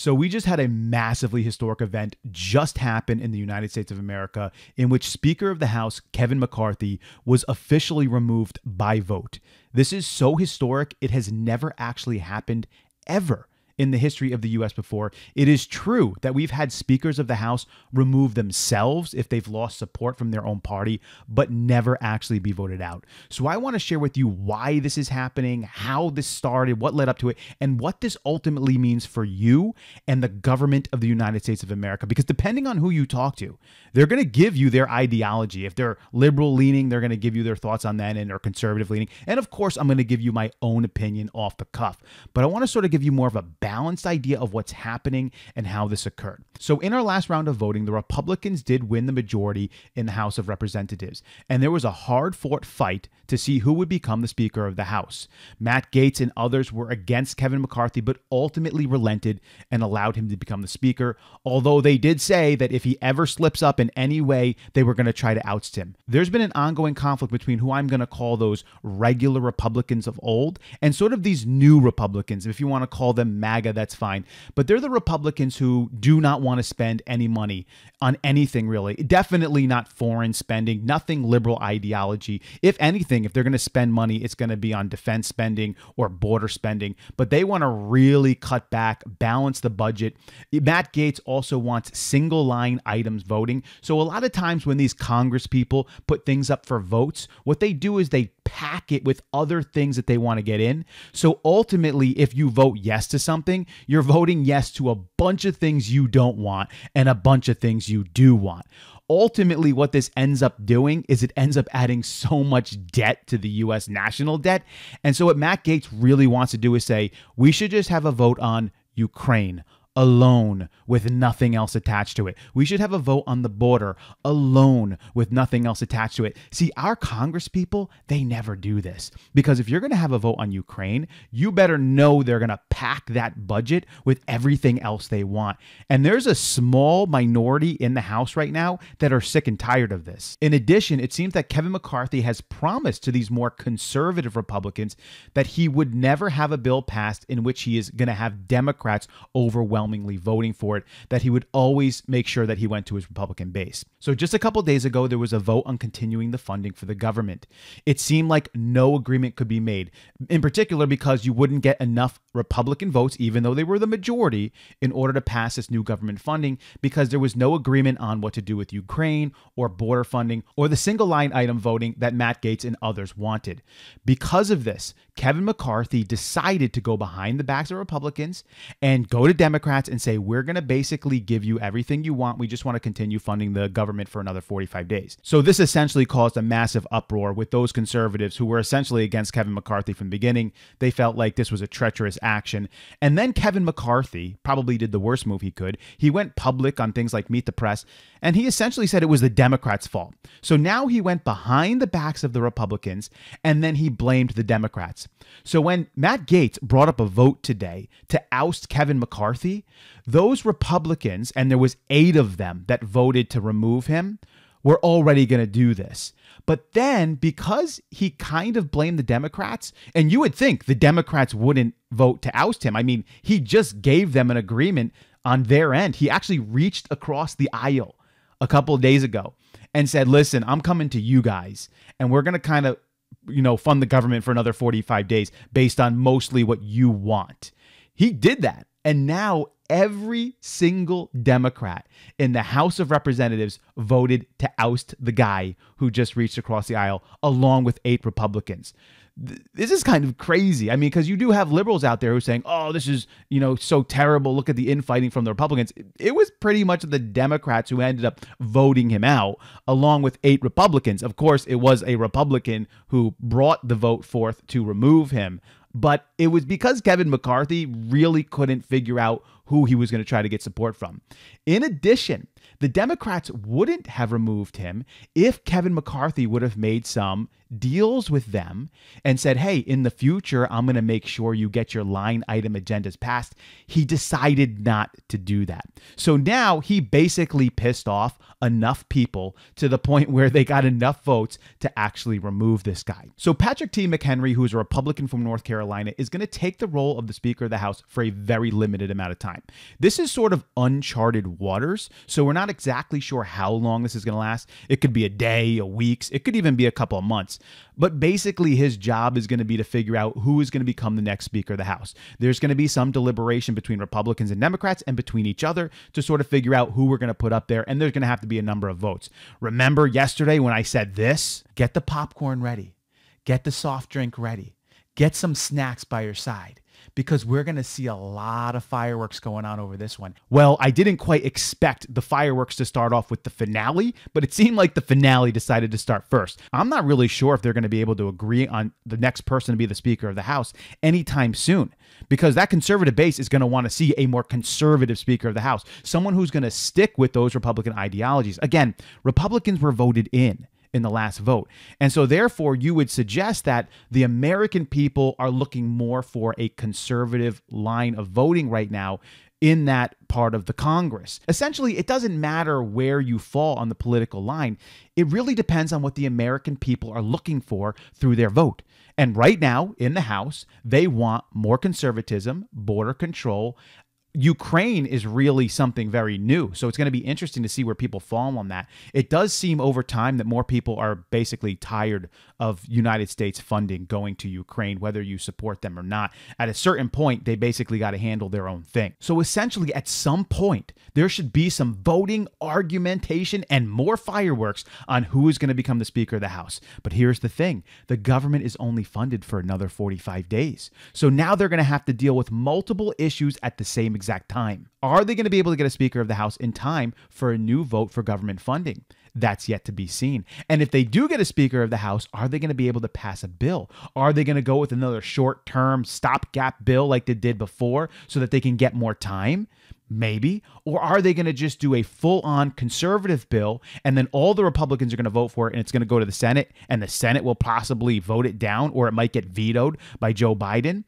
So we just had a massively historic event just happen in the United States of America in which Speaker of the House Kevin McCarthy was officially removed by vote. This is so historic, it has never actually happened ever in the history of the US before. It is true that we've had speakers of the House remove themselves if they've lost support from their own party, but never actually be voted out. So I want to share with you why this is happening, how this started, what led up to it, and what this ultimately means for you and the government of the United States of America. Because depending on who you talk to, they're going to give you their ideology. If they're liberal leaning, they're going to give you their thoughts on that and they are conservative leaning. And of course, I'm going to give you my own opinion off the cuff. But I want to sort of give you more of a balanced idea of what's happening and how this occurred. So, in our last round of voting, the Republicans did win the majority in the House of Representatives, and there was a hard fought fight to see who would become the Speaker of the House. Matt Gates and others were against Kevin McCarthy, but ultimately relented and allowed him to become the Speaker, although they did say that if he ever slips up in any way, they were going to try to oust him. There's been an ongoing conflict between who I'm going to call those regular Republicans of old and sort of these new Republicans, if you want to call them MAGA MAGA, that's fine. But they're the Republicans who do not want to spend any money on anything, really. Definitely not foreign spending, nothing liberal ideology. If anything, if they're going to spend money, it's going to be on defense spending or border spending. But they want to really cut back, balance the budget. Matt Gates also wants single line items voting. So a lot of times when these Congress people put things up for votes, what they do is they pack it with other things that they want to get in. So ultimately, if you vote yes to something, you're voting yes to a bunch of things you don't want and a bunch of things you do want ultimately what this ends up doing is it ends up adding so much debt to the US national debt. And so what Matt Gates really wants to do is say we should just have a vote on Ukraine alone with nothing else attached to it. We should have a vote on the border alone with nothing else attached to it. See, our Congress people, they never do this because if you're going to have a vote on Ukraine, you better know they're going to pack that budget with everything else they want. And there's a small minority in the House right now that are sick and tired of this. In addition, it seems that Kevin McCarthy has promised to these more conservative Republicans that he would never have a bill passed in which he is going to have Democrats overwhelmed overwhelmingly voting for it, that he would always make sure that he went to his Republican base. So just a couple days ago, there was a vote on continuing the funding for the government. It seemed like no agreement could be made, in particular because you wouldn't get enough Republican votes, even though they were the majority, in order to pass this new government funding because there was no agreement on what to do with Ukraine or border funding or the single line item voting that Matt Gates and others wanted. Because of this, Kevin McCarthy decided to go behind the backs of Republicans and go to Democrats and say, we're going to basically give you everything you want. We just want to continue funding the government for another 45 days. So this essentially caused a massive uproar with those conservatives who were essentially against Kevin McCarthy from the beginning. They felt like this was a treacherous action. And then Kevin McCarthy probably did the worst move he could. He went public on things like Meet the Press, and he essentially said it was the Democrats' fault. So now he went behind the backs of the Republicans and then he blamed the Democrats. So when Matt Gates brought up a vote today to oust Kevin McCarthy, those Republicans, and there was eight of them that voted to remove him, were already going to do this. But then because he kind of blamed the Democrats, and you would think the Democrats wouldn't vote to oust him. I mean, he just gave them an agreement on their end. He actually reached across the aisle a couple days ago and said, Listen, I'm coming to you guys, and we're going to kind of you know, fund the government for another 45 days based on mostly what you want. He did that. And now every single Democrat in the House of Representatives voted to oust the guy who just reached across the aisle, along with eight Republicans this is kind of crazy. I mean, because you do have liberals out there who are saying, "Oh, this is you know so terrible. Look at the infighting from the Republicans." it was pretty much the Democrats who ended up voting him out, along with eight Republicans. Of course, it was a Republican who brought the vote forth to remove him, but it was because Kevin McCarthy really couldn't figure out who he was going to try to get support from. In addition, the Democrats wouldn't have removed him if Kevin McCarthy would have made some deals with them and said, Hey, in the future, I'm going to make sure you get your line item agendas passed. He decided not to do that. So now he basically pissed off enough people to the point where they got enough votes to actually remove this guy. So Patrick T. McHenry, who's a Republican from North Carolina, is going to take the role of the Speaker of the House for a very limited amount of time. This is sort of uncharted waters. So we're not exactly sure how long this is going to last. It could be a day, a week, it could even be a couple of months. But basically, his job is going to be to figure out who is going to become the next Speaker of the House. There's going to be some deliberation between Republicans and Democrats and between each other to sort of figure out who we're going to put up there. And there's going to have to be a number of votes. Remember yesterday when I said this? Get the popcorn ready, get the soft drink ready, get some snacks by your side because we're going to see a lot of fireworks going on over this one. Well, I didn't quite expect the fireworks to start off with the finale, but it seemed like the finale decided to start first. I'm not really sure if they're going to be able to agree on the next person to be the Speaker of the House anytime soon because that conservative base is going to want to see a more conservative Speaker of the House, someone who's going to stick with those Republican ideologies. Again, Republicans were voted in in the last vote. And so, therefore, you would suggest that the American people are looking more for a conservative line of voting right now in that part of the Congress. Essentially, it doesn't matter where you fall on the political line, it really depends on what the American people are looking for through their vote. And right now in the House, they want more conservatism, border control, Ukraine is really something very new. So it's going to be interesting to see where people fall on that. It does seem over time that more people are basically tired of United States funding going to Ukraine, whether you support them or not. At a certain point, they basically got to handle their own thing. So essentially, at some point, there should be some voting, argumentation, and more fireworks on who is going to become the Speaker of the House. But here's the thing the government is only funded for another 45 days. So now they're going to have to deal with multiple issues at the same exact time. Are they going to be able to get a Speaker of the House in time for a new vote for government funding? That's yet to be seen. And if they do get a Speaker of the House, are they going to be able to pass a bill? Are they going to go with another short term stopgap bill like they did before so that they can get more time? Maybe. Or are they going to just do a full on conservative bill and then all the Republicans are going to vote for it and it's going to go to the Senate and the Senate will possibly vote it down or it might get vetoed by Joe Biden?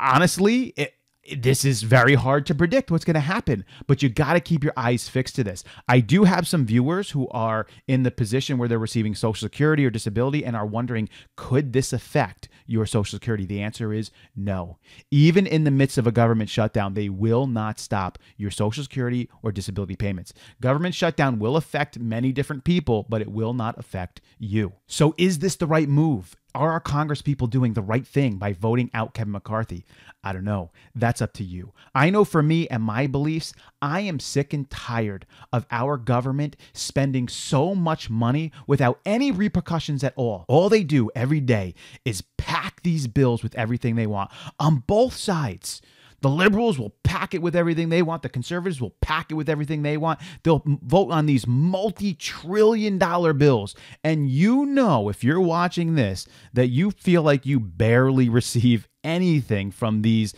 Honestly, it, this is very hard to predict what's going to happen, but you got to keep your eyes fixed to this. I do have some viewers who are in the position where they're receiving Social Security or disability and are wondering could this affect your Social Security? The answer is no. Even in the midst of a government shutdown, they will not stop your Social Security or disability payments. Government shutdown will affect many different people, but it will not affect you. So, is this the right move? Are our Congress people doing the right thing by voting out Kevin McCarthy? I don't know. That's up to you. I know for me and my beliefs, I am sick and tired of our government spending so much money without any repercussions at all. All they do every day is pack these bills with everything they want on both sides. The liberals will pack it with everything they want. The conservatives will pack it with everything they want. They'll vote on these multi trillion dollar bills. And you know, if you're watching this, that you feel like you barely receive anything from these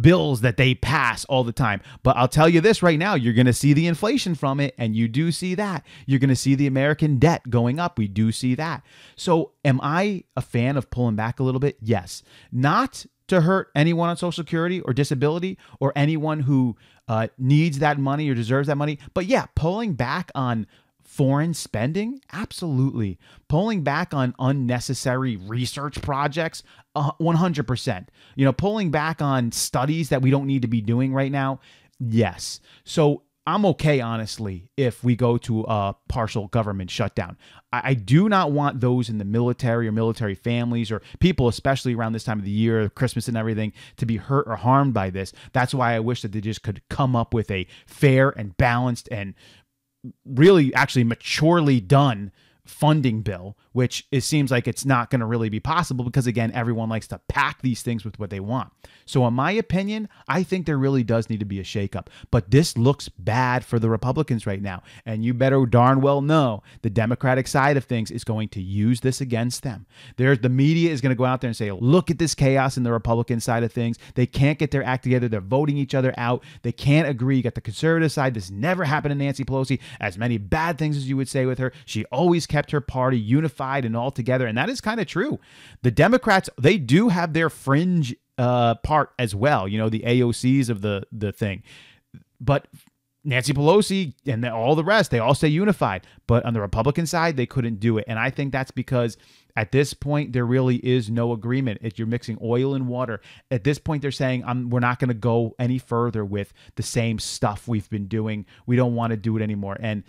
bills that they pass all the time. But I'll tell you this right now, you're going to see the inflation from it and you do see that. You're going to see the American debt going up. We do see that. So am I a fan of pulling back a little bit? Yes. Not to hurt anyone on Social Security or disability or anyone who uh, needs that money or deserves that money. But yeah, pulling back on foreign spending, absolutely. Pulling back on unnecessary research projects, uh, 100%. You know, pulling back on studies that we don't need to be doing right now, yes. So I'm okay, honestly, if we go to a partial government shutdown. I, I, do not want those in the military or military families or people, especially around this time of the year, Christmas and everything, to be hurt or harmed by this. That's why I wish that they just could come up with a fair and balanced and really actually maturely done funding bill, which it seems like it's not going to really be possible because, again, everyone likes to pack these things with what they want. So, in my opinion, I think there really does need to be a shakeup. But this looks bad for the Republicans right now. And you better darn well know the Democratic side of things is going to use this against them. There's, the media is going to go out there and say, look at this chaos in the Republican side of things. They can't get their act together. They're voting each other out. They can't agree. You got the conservative side. This never happened to Nancy Pelosi. As many bad things as you would say with her, she always kept kept her party unified and all together. And that is kind of true. The Democrats, they do have their fringe uh, part as well, you know, the AOCs of the, the thing. But Nancy Pelosi and all the rest, they all stay unified. But on the Republican side, they couldn't do it. And I think that's because at this point, there really is no agreement. If you're mixing oil and water, at this point, they're saying, we're not going to go any further with the same stuff we've been doing. We don't want to do it anymore. And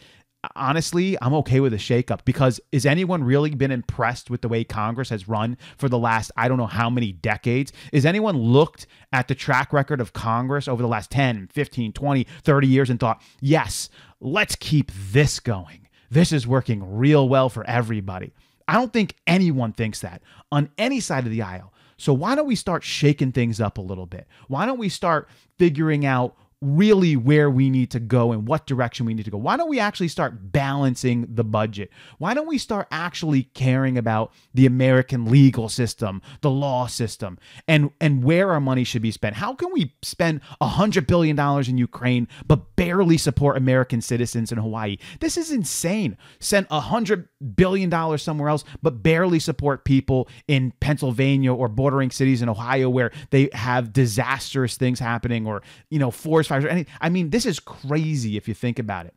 honestly, I'm okay with a shakeup because is anyone really been impressed with the way Congress has run for the last I don't know how many decades? Is anyone looked at the track record of Congress over the last 10, 15, 20, 30 years and thought, "Yes, let's keep this going. This is working real well for everybody." I don't think anyone thinks that on any side of the aisle. So why don't we start shaking things up a little bit? Why don't we start figuring out really where we need to go and what direction we need to go. Why don't we actually start balancing the budget? Why don't we start actually caring about the American legal system, the law system, and and where our money should be spent? How can we spend 100 billion dollars in Ukraine but barely support American citizens in Hawaii? This is insane. Send 100 billion dollars somewhere else but barely support people in Pennsylvania or bordering cities in Ohio where they have disastrous things happening or, you know, forced I mean, this is crazy if you think about it.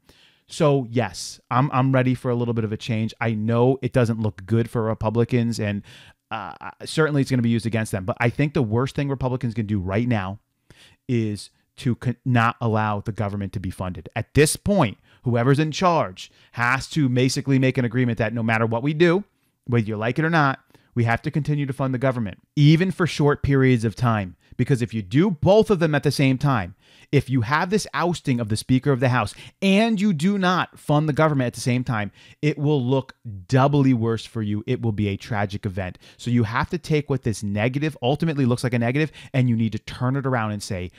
So yes, I'm I'm ready for a little bit of a change. I know it doesn't look good for Republicans, and uh, certainly it's going to be used against them. But I think the worst thing Republicans can do right now is to not allow the government to be funded. At this point, whoever's in charge has to basically make an agreement that no matter what we do, whether you like it or not, we have to continue to fund the government, even for short periods of time. Because if you do both of them at the same time, if you have this ousting of the Speaker of the House and you do not fund the government at the same time, it will look doubly worse for you. It will be a tragic event. So you have to take what this negative ultimately looks like a negative and you need to turn it around and say,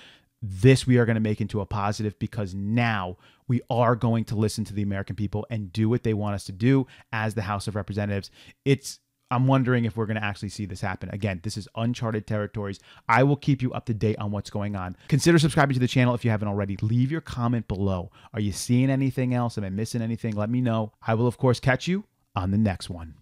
this we are going to make into a positive because now we are going to listen to the American people and do what they want us to do as the House of Representatives. It's I'm wondering if we're going to actually see this happen. Again, this is uncharted territories. I will keep you up to date on what's going on. Consider subscribing to the channel if you haven't already. Leave your comment below. Are you seeing anything else? Am I missing anything? Let me know. I will, of course, catch you on the next one.